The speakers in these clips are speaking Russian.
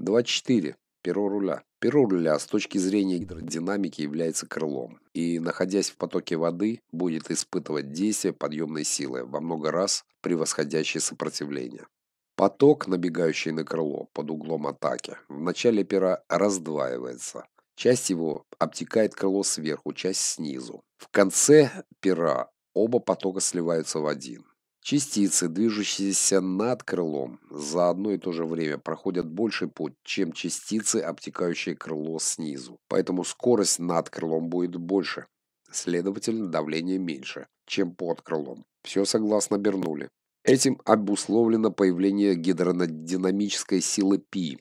24. Перо руля. Перо руля с точки зрения гидродинамики является крылом и, находясь в потоке воды, будет испытывать действие подъемной силы, во много раз превосходящее сопротивление. Поток, набегающий на крыло под углом атаки, в начале пера раздваивается. Часть его обтекает крыло сверху, часть снизу. В конце пера оба потока сливаются в один. Частицы, движущиеся над крылом, за одно и то же время проходят больший путь, чем частицы, обтекающие крыло снизу. Поэтому скорость над крылом будет больше, следовательно, давление меньше, чем под крылом. Все согласно Бернули. Этим обусловлено появление гидродинамической силы π,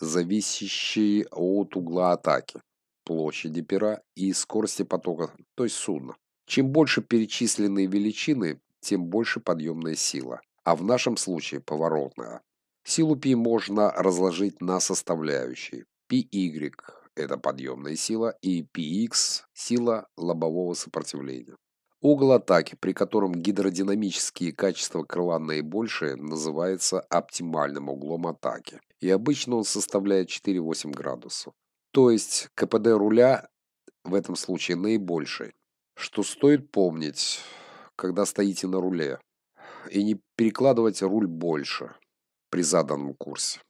зависящей от угла атаки, площади пера и скорости потока, то есть судна. Чем больше перечисленные величины, тем больше подъемная сила, а в нашем случае поворотная. Силу π можно разложить на составляющие. πy – это подъемная сила, и px – сила лобового сопротивления. Угол атаки, при котором гидродинамические качества крыла наибольшие, называется оптимальным углом атаки, и обычно он составляет 4-8 градусов. То есть КПД руля в этом случае наибольший. Что стоит помнить – когда стоите на руле, и не перекладывать руль больше при заданном курсе.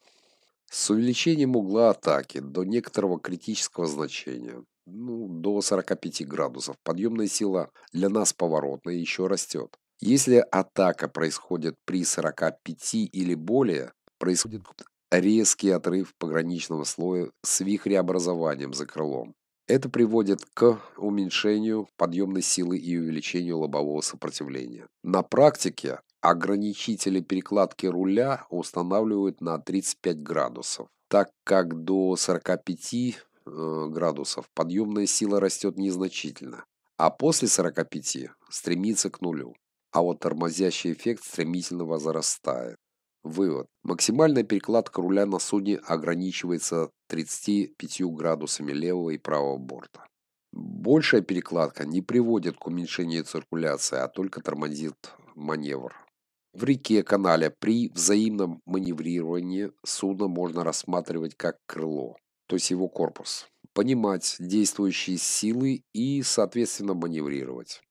С увеличением угла атаки до некоторого критического значения, ну, до 45 градусов, подъемная сила для нас поворотная еще растет. Если атака происходит при 45 или более, происходит резкий отрыв пограничного слоя с вихреобразованием за крылом. Это приводит к уменьшению подъемной силы и увеличению лобового сопротивления. На практике ограничители перекладки руля устанавливают на 35 градусов, так как до 45 э, градусов подъемная сила растет незначительно, а после 45 стремится к нулю, а вот тормозящий эффект стремительно возрастает. Вывод. Максимальная перекладка руля на судне ограничивается 35 градусами левого и правого борта. Большая перекладка не приводит к уменьшению циркуляции, а только тормозит маневр. В реке, канале при взаимном маневрировании судно можно рассматривать как крыло, то есть его корпус. Понимать действующие силы и, соответственно, маневрировать.